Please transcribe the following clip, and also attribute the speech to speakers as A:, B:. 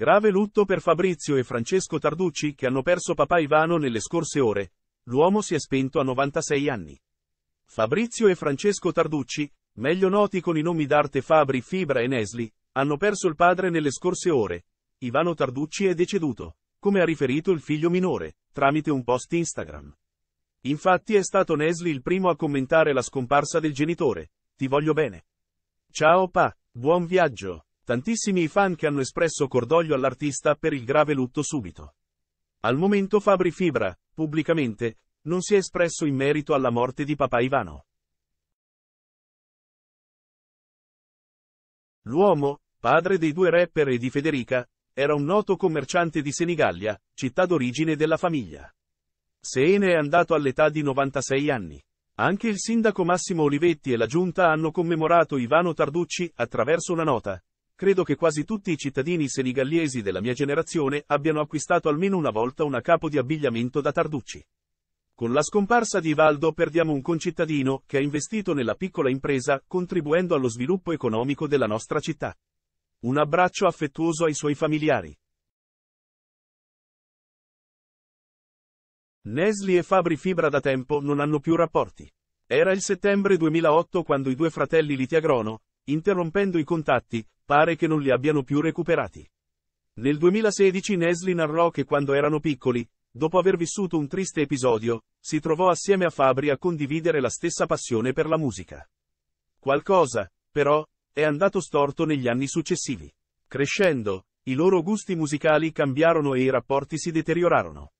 A: Grave lutto per Fabrizio e Francesco Tarducci che hanno perso papà Ivano nelle scorse ore. L'uomo si è spento a 96 anni. Fabrizio e Francesco Tarducci, meglio noti con i nomi d'arte Fabri, Fibra e Nesli, hanno perso il padre nelle scorse ore. Ivano Tarducci è deceduto, come ha riferito il figlio minore, tramite un post Instagram. Infatti è stato Nesli il primo a commentare la scomparsa del genitore. Ti voglio bene. Ciao pa, buon viaggio. Tantissimi i fan che hanno espresso cordoglio all'artista per il grave lutto subito. Al momento Fabri Fibra, pubblicamente, non si è espresso in merito alla morte di papà Ivano. L'uomo, padre dei due rapper e di Federica, era un noto commerciante di Senigallia, città d'origine della famiglia. Seene è andato all'età di 96 anni. Anche il sindaco Massimo Olivetti e la giunta hanno commemorato Ivano Tarducci attraverso una nota, Credo che quasi tutti i cittadini senigallesi della mia generazione abbiano acquistato almeno una volta una capo di abbigliamento da Tarducci. Con la scomparsa di Ivaldo perdiamo un concittadino che ha investito nella piccola impresa, contribuendo allo sviluppo economico della nostra città. Un abbraccio affettuoso ai suoi familiari. Nesli e Fabri Fibra da tempo non hanno più rapporti. Era il settembre 2008 quando i due fratelli Litiagrono, Interrompendo i contatti, pare che non li abbiano più recuperati. Nel 2016 Nesli narrò che quando erano piccoli, dopo aver vissuto un triste episodio, si trovò assieme a Fabri a condividere la stessa passione per la musica. Qualcosa, però, è andato storto negli anni successivi. Crescendo, i loro gusti musicali cambiarono e i rapporti si deteriorarono.